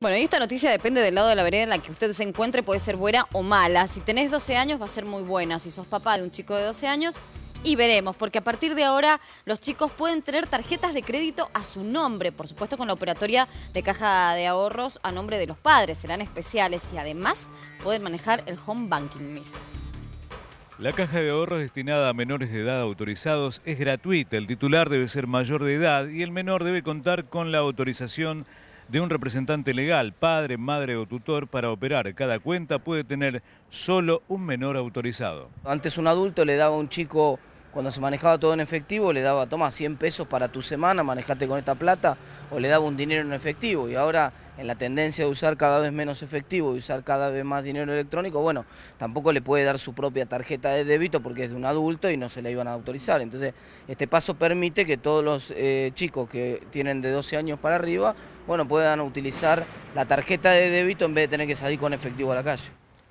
Bueno, y esta noticia depende del lado de la vereda en la que usted se encuentre, puede ser buena o mala. Si tenés 12 años va a ser muy buena, si sos papá de un chico de 12 años... Y veremos, porque a partir de ahora los chicos pueden tener tarjetas de crédito a su nombre, por supuesto con la operatoria de caja de ahorros a nombre de los padres, serán especiales y además pueden manejar el home banking. La caja de ahorros destinada a menores de edad autorizados es gratuita, el titular debe ser mayor de edad y el menor debe contar con la autorización de un representante legal, padre, madre o tutor para operar. Cada cuenta puede tener solo un menor autorizado. Antes un adulto le daba a un chico cuando se manejaba todo en efectivo, le daba, toma 100 pesos para tu semana, manejate con esta plata, o le daba un dinero en efectivo. Y ahora, en la tendencia de usar cada vez menos efectivo y usar cada vez más dinero electrónico, bueno, tampoco le puede dar su propia tarjeta de débito porque es de un adulto y no se le iban a autorizar. Entonces, este paso permite que todos los eh, chicos que tienen de 12 años para arriba, bueno, puedan utilizar la tarjeta de débito en vez de tener que salir con efectivo a la calle.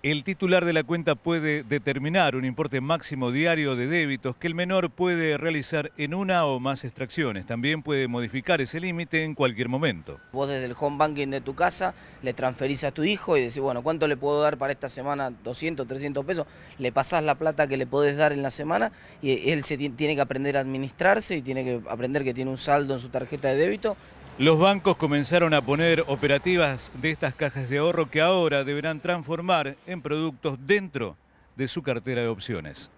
El titular de la cuenta puede determinar un importe máximo diario de débitos que el menor puede realizar en una o más extracciones. También puede modificar ese límite en cualquier momento. Vos desde el home banking de tu casa le transferís a tu hijo y decís, bueno, ¿cuánto le puedo dar para esta semana? 200, 300 pesos. Le pasás la plata que le podés dar en la semana y él se tiene que aprender a administrarse y tiene que aprender que tiene un saldo en su tarjeta de débito los bancos comenzaron a poner operativas de estas cajas de ahorro que ahora deberán transformar en productos dentro de su cartera de opciones.